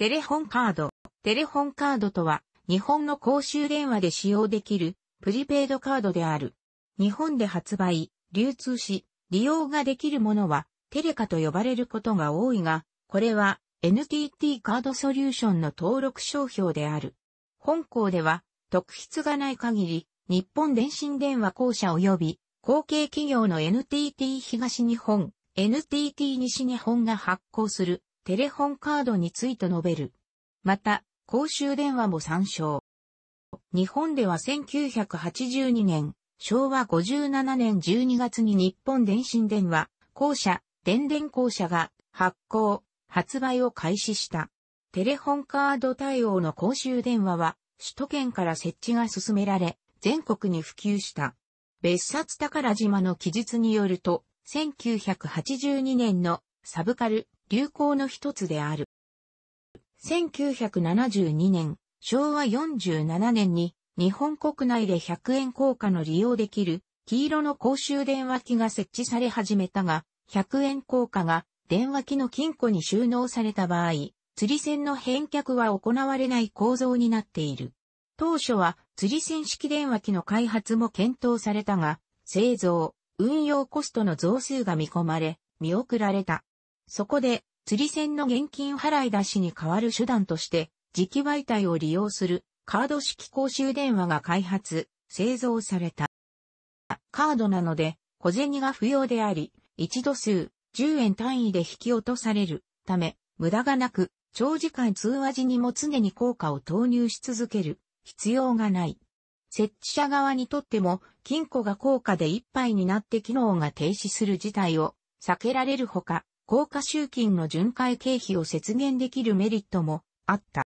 テレホンカード。テレホンカードとは、日本の公衆電話で使用できる、プリペイドカードである。日本で発売、流通し、利用ができるものは、テレカと呼ばれることが多いが、これは、NTT カードソリューションの登録商標である。本校では、特筆がない限り、日本電信電話公社及び、後継企業の NTT 東日本、NTT 西日本が発行するテレホンカードについて述べる。また、公衆電話も参照。日本では1982年、昭和57年12月に日本電信電話、公社、電電公社が発行、発売を開始した。テレホンカード対応の公衆電話は、首都圏から設置が進められ、全国に普及した。別冊宝島の記述によると、1982年のサブカル流行の一つである。1972年、昭和47年に日本国内で100円硬貨の利用できる黄色の公衆電話機が設置され始めたが、100円硬貨が電話機の金庫に収納された場合、釣り線の返却は行われない構造になっている。当初は釣り線式電話機の開発も検討されたが、製造、運用コストの増数が見込まれ、見送られた。そこで釣り銭の現金払い出しに代わる手段として、磁気媒体を利用するカード式公衆電話が開発、製造された。カードなので、小銭が不要であり、一度数、10円単位で引き落とされるため、無駄がなく、長時間通話時にも常に効果を投入し続ける必要がない。設置者側にとっても、金庫が効果でいっぱいになって機能が停止する事態を避けられるほか、豪華集金の巡回経費を節減できるメリットもあった。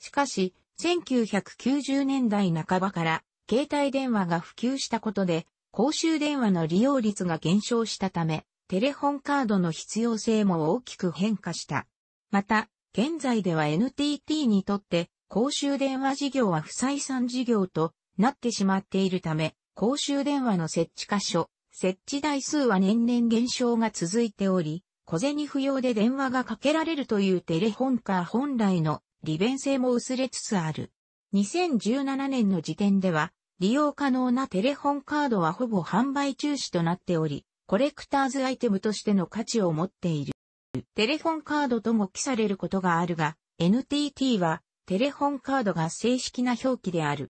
しかし、1990年代半ばから携帯電話が普及したことで、公衆電話の利用率が減少したため、テレホンカードの必要性も大きく変化した。また、現在では NTT にとって公衆電話事業は不採算事業となってしまっているため、公衆電話の設置箇所、設置台数は年々減少が続いており、小銭不要で電話がかけられるというテレホンカー本来の利便性も薄れつつある。2017年の時点では、利用可能なテレホンカードはほぼ販売中止となっており、コレクターズアイテムとしての価値を持っている。テレホンカードとも記されることがあるが、NTT はテレホンカードが正式な表記である。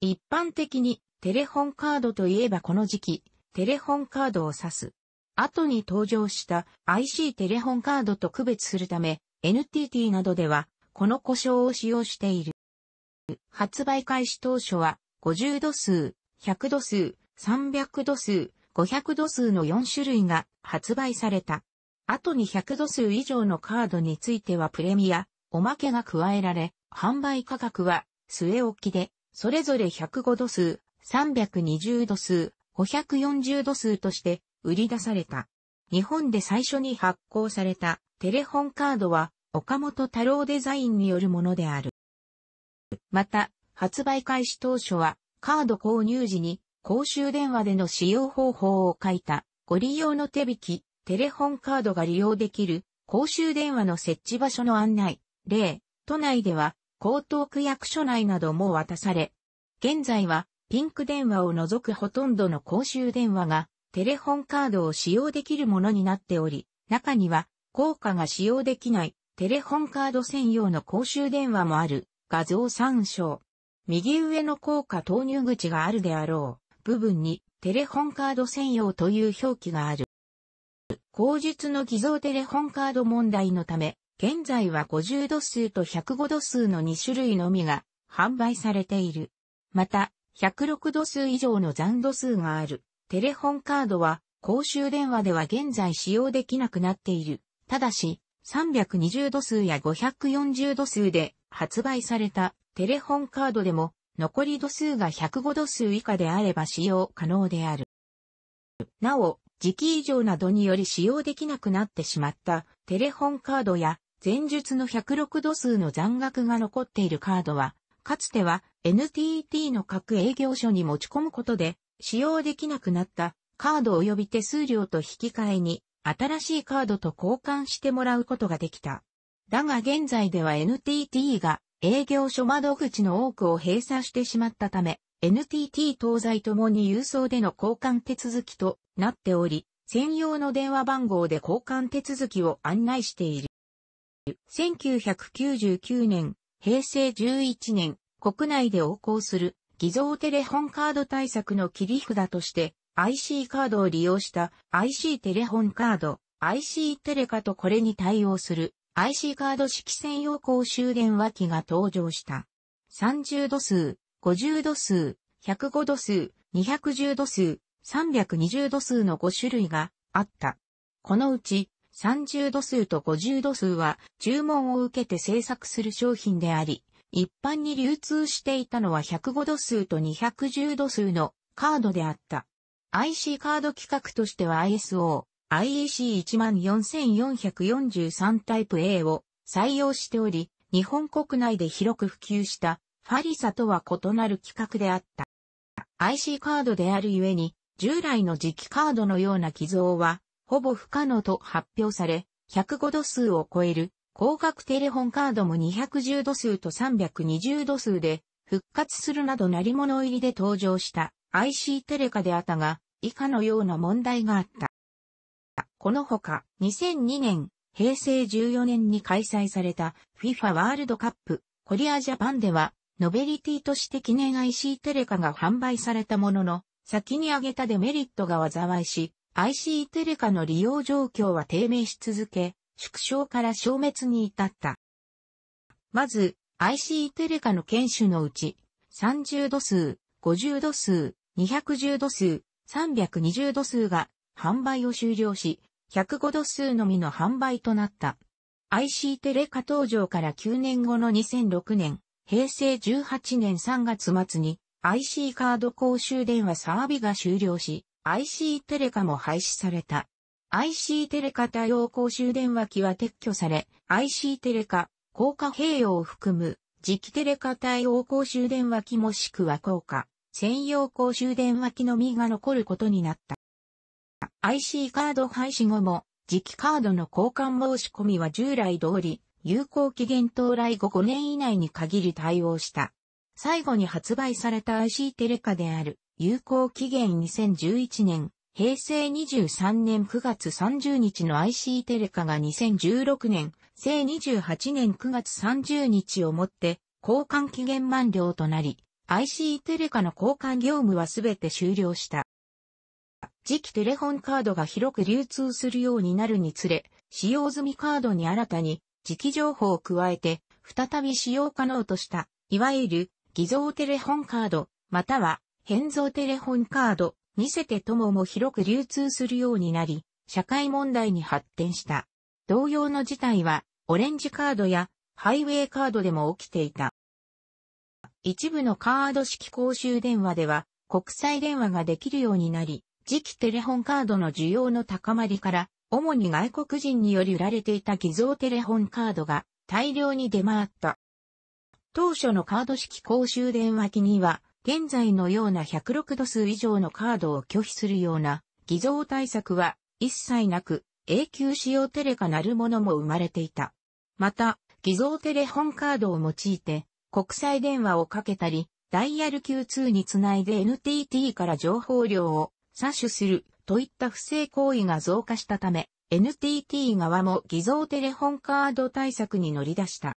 一般的にテレホンカードといえばこの時期、テレホンカードを指す。後に登場した IC テレホンカードと区別するため、NTT などでは、この故障を使用している。発売開始当初は、50度数、100度数、300度数、500度数の4種類が発売された。後に100度数以上のカードについてはプレミア、おまけが加えられ、販売価格は据え置きで、それぞれ105度数、320度数、540度数として売り出された。日本で最初に発行されたテレホンカードは岡本太郎デザインによるものである。また、発売開始当初はカード購入時に公衆電話での使用方法を書いたご利用の手引き、テレホンカードが利用できる公衆電話の設置場所の案内、例、都内では江東区役所内なども渡され、現在はピンク電話を除くほとんどの公衆電話がテレホンカードを使用できるものになっており、中には効果が使用できないテレホンカード専用の公衆電話もある。画像参照。右上の効果投入口があるであろう部分にテレホンカード専用という表記がある。口述の偽造テレホンカード問題のため、現在は50度数と105度数の2種類のみが販売されている。また、106度数以上の残度数がある。テレホンカードは公衆電話では現在使用できなくなっている。ただし、320度数や540度数で発売されたテレホンカードでも残り度数が105度数以下であれば使用可能である。なお、時期異常などにより使用できなくなってしまったテレホンカードや前述の106度数の残額が残っているカードは、かつては NTT の各営業所に持ち込むことで、使用できなくなったカード及び手数料と引き換えに、新しいカードと交換してもらうことができた。だが現在では NTT が営業所窓口の多くを閉鎖してしまったため、NTT 東西ともに郵送での交換手続きとなっており、専用の電話番号で交換手続きを案内している。1999年、平成11年、国内で横行する偽造テレホンカード対策の切り札として IC カードを利用した IC テレホンカード、IC テレカとこれに対応する IC カード式専用公衆電話機が登場した。30度数、50度数、105度数、210度数、320度数の5種類があった。このうち30度数と50度数は注文を受けて製作する商品であり、一般に流通していたのは105度数と210度数のカードであった。IC カード規格としては ISO、IEC14443 タイプ A を採用しており、日本国内で広く普及したファリサとは異なる規格であった。IC カードであるゆえに、従来の磁気カードのような寄贈は、ほぼ不可能と発表され、105度数を超える高額テレホンカードも210度数と320度数で復活するなど鳴り物入りで登場した IC テレカであったが、以下のような問題があった。このほか、2002年、平成14年に開催された FIFA ワールドカップコリアジャパンでは、ノベリティとして記念 IC テレカが販売されたものの、先に挙げたデメリットが災いし、IC テレカの利用状況は低迷し続け、縮小から消滅に至った。まず、IC テレカの犬種のうち、30度数、50度数、210度数、320度数が販売を終了し、105度数のみの販売となった。IC テレカ登場から9年後の2006年、平成18年3月末に IC カード公衆電話サービが終了し、IC テレカも廃止された。IC テレカ多用公衆電話機は撤去され、IC テレカ、高架併用を含む、磁気テレカ対応公衆電話機もしくは高架、専用公衆電話機のみが残ることになった。IC カード廃止後も、磁気カードの交換申し込みは従来通り、有効期限到来後5年以内に限り対応した。最後に発売された IC テレカである、有効期限2011年平成23年9月30日の IC テレカが2016年、正28年9月30日をもって、交換期限満了となり、IC テレカの交換業務はすべて終了した。次期テレホンカードが広く流通するようになるにつれ、使用済みカードに新たに、時期情報を加えて、再び使用可能とした、いわゆる偽造テレホンカード、または変造テレホンカード見せて友も広く流通するようになり、社会問題に発展した。同様の事態は、オレンジカードやハイウェイカードでも起きていた。一部のカード式公衆電話では、国際電話ができるようになり、次期テレホンカードの需要の高まりから、主に外国人により売られていた偽造テレホンカードが大量に出回った。当初のカード式公衆電話機には、現在のような106度数以上のカードを拒否するような偽造対策は一切なく永久使用テレカなるものも生まれていた。また、偽造テレホンカードを用いて国際電話をかけたり、ダイヤル Q2 につないで NTT から情報量を詐取するといった不正行為が増加したため、NTT 側も偽造テレホンカード対策に乗り出した。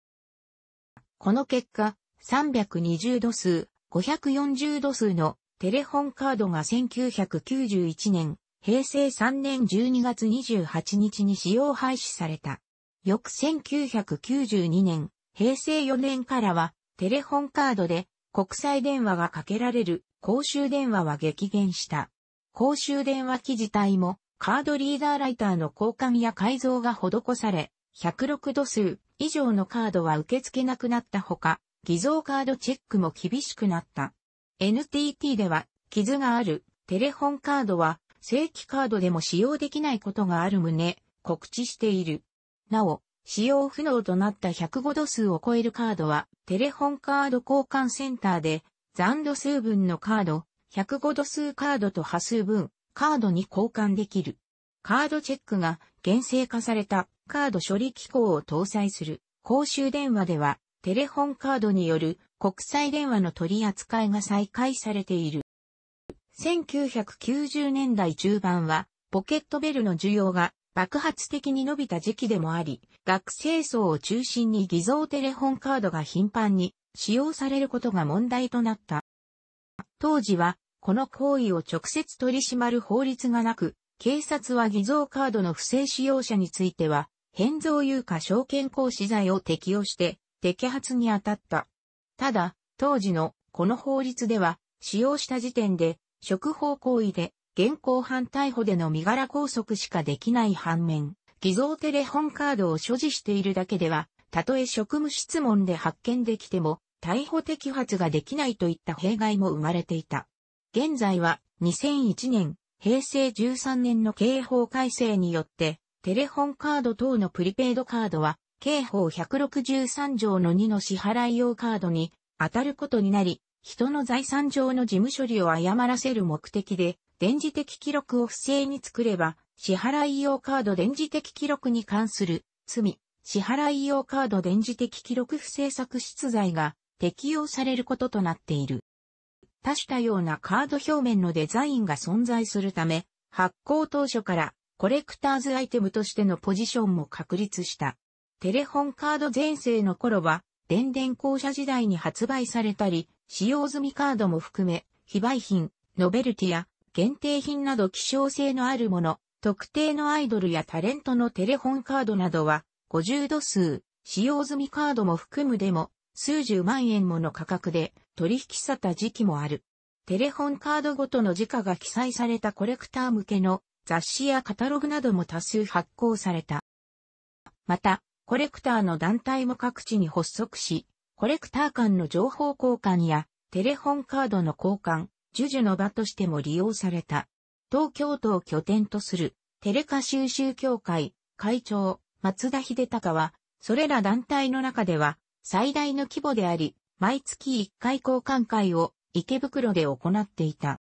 この結果、320度数540度数のテレホンカードが1991年、平成3年12月28日に使用廃止された。翌1992年、平成4年からは、テレホンカードで国際電話がかけられる公衆電話は激減した。公衆電話機自体もカードリーダーライターの交換や改造が施され、106度数以上のカードは受け付けなくなったほか、偽造カードチェックも厳しくなった。NTT では、傷があるテレホンカードは、正規カードでも使用できないことがある旨、告知している。なお、使用不能となった105度数を超えるカードは、テレホンカード交換センターで、残度数分のカード、105度数カードと波数分、カードに交換できる。カードチェックが、厳正化された、カード処理機構を搭載する、公衆電話では、テレホンカードによる国際電話の取り扱いが再開されている。1990年代中盤はポケットベルの需要が爆発的に伸びた時期でもあり、学生層を中心に偽造テレホンカードが頻繁に使用されることが問題となった。当時は、この行為を直接取り締まる法律がなく、警察は偽造カードの不正使用者については、変造有価証券行使罪を適用して、摘発に当たった。ただ、当時のこの法律では、使用した時点で、職法行為で、現行犯逮捕での身柄拘束しかできない反面、偽造テレホンカードを所持しているだけでは、たとえ職務質問で発見できても、逮捕摘発ができないといった弊害も生まれていた。現在は2001年、平成13年の刑法改正によって、テレホンカード等のプリペイドカードは刑法163条の2の支払い用カードに当たることになり、人の財産上の事務処理を誤らせる目的で、電磁的記録を不正に作れば、支払い用カード電磁的記録に関する罪、支払い用カード電磁的記録不正作出罪が適用されることとなっている。多種多様なカード表面のデザインが存在するため、発行当初からコレクターズアイテムとしてのポジションも確立した。テレホンカード前世の頃は、電電公社時代に発売されたり、使用済みカードも含め、非売品、ノベルティや限定品など希少性のあるもの、特定のアイドルやタレントのテレホンカードなどは、50度数、使用済みカードも含むでも、数十万円もの価格で取引された時期もある。テレホンカードごとの時価が記載されたコレクター向けの雑誌やカタログなども多数発行された。また、コレクターの団体も各地に発足し、コレクター間の情報交換やテレホンカードの交換、授受の場としても利用された。東京都を拠点とするテレカ収集協会会長松田秀隆は、それら団体の中では最大の規模であり、毎月1回交換会を池袋で行っていた。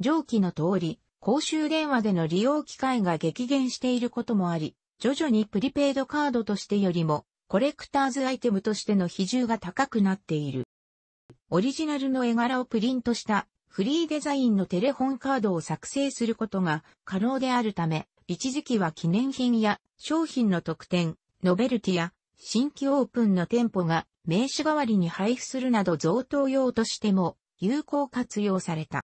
上記の通り、公衆電話での利用機会が激減していることもあり、徐々にプリペイドカードとしてよりも、コレクターズアイテムとしての比重が高くなっている。オリジナルの絵柄をプリントしたフリーデザインのテレホンカードを作成することが可能であるため、一時期は記念品や商品の特典、ノベルティや新規オープンの店舗が名刺代わりに配布するなど贈答用としても有効活用された。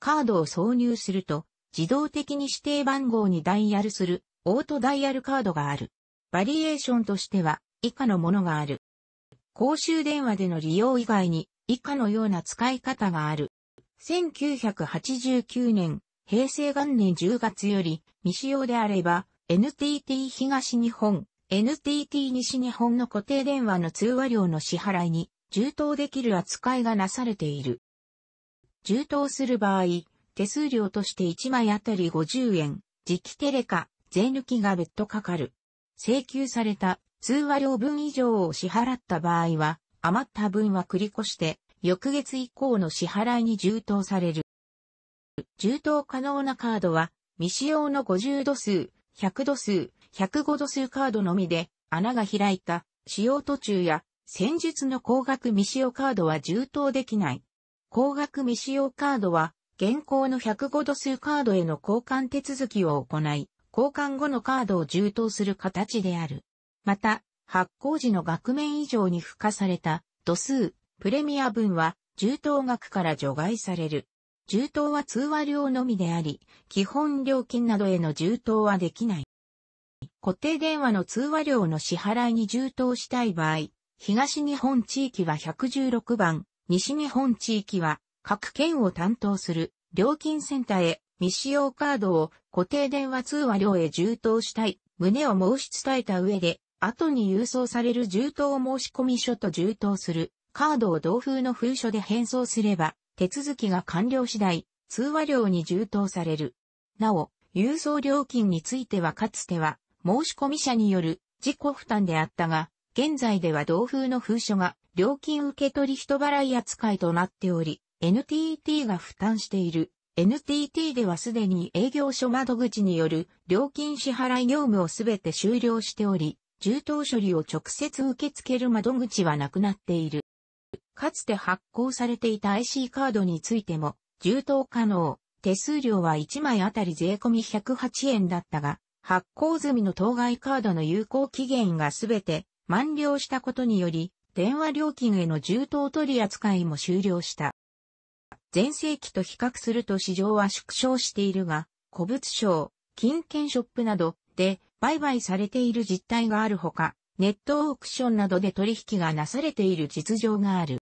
カードを挿入すると自動的に指定番号にダイヤルするオートダイヤルカードがある。バリエーションとしては、以下のものがある。公衆電話での利用以外に、以下のような使い方がある。1989年、平成元年10月より、未使用であれば、NTT 東日本、NTT 西日本の固定電話の通話料の支払いに、充当できる扱いがなされている。充当する場合、手数料として1枚あたり50円、磁気テレカ、税抜きが別途かかる。請求された通話料分以上を支払った場合は、余った分は繰り越して、翌月以降の支払いに充当される。充当可能なカードは、未使用の50度数、100度数、105度数カードのみで、穴が開いた、使用途中や、戦術の高額未使用カードは充当できない。高額未使用カードは、現行の105度数カードへの交換手続きを行い、交換後のカードを充当する形である。また、発行時の額面以上に付加された度数、プレミア分は、充当額から除外される。充当は通話料のみであり、基本料金などへの充当はできない。固定電話の通話料の支払いに充当したい場合、東日本地域は116番、西日本地域は各県を担当する料金センターへ未使用カードを固定電話通話料へ充当したい、旨を申し伝えた上で、後に郵送される充当申込書と充当するカードを同封の封書で返送すれば、手続きが完了次第、通話料に充当される。なお、郵送料金についてはかつては、申込者による自己負担であったが、現在では同封の封書が料金受取人払い扱いとなっており、NTT が負担している NTT ではすでに営業所窓口による料金支払い業務をすべて終了しており、重当処理を直接受け付ける窓口はなくなっている。かつて発行されていた IC カードについても、充当可能、手数料は1枚あたり税込み108円だったが、発行済みの当該カードの有効期限がすべて満了したことにより、電話料金への充当取り扱いも終了した。前世紀と比較すると市場は縮小しているが、古物商、金券ショップなどで売買されている実態があるほか、ネットオークションなどで取引がなされている実情がある。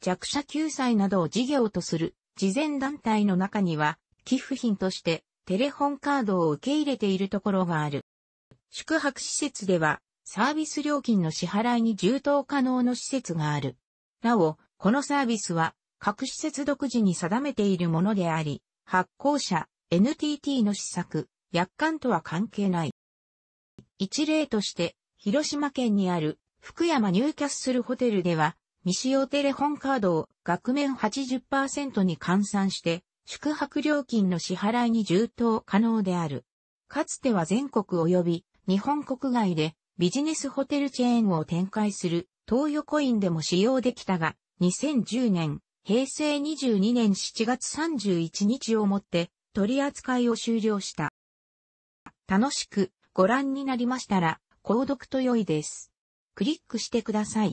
弱者救済などを事業とする慈善団体の中には、寄付品としてテレホンカードを受け入れているところがある。宿泊施設では、サービス料金の支払いに充当可能の施設がある。なお、このサービスは、各施設独自に定めているものであり、発行者、NTT の施策、約款とは関係ない。一例として、広島県にある福山ニューキャッスルホテルでは、未使用テレホンカードを額面80%に換算して、宿泊料金の支払いに充当可能である。かつては全国及び日本国外でビジネスホテルチェーンを展開する東横インでも使用できたが、2010年平成22年7月31日をもって取り扱いを終了した。楽しくご覧になりましたら、購読と良いです。クリックしてください。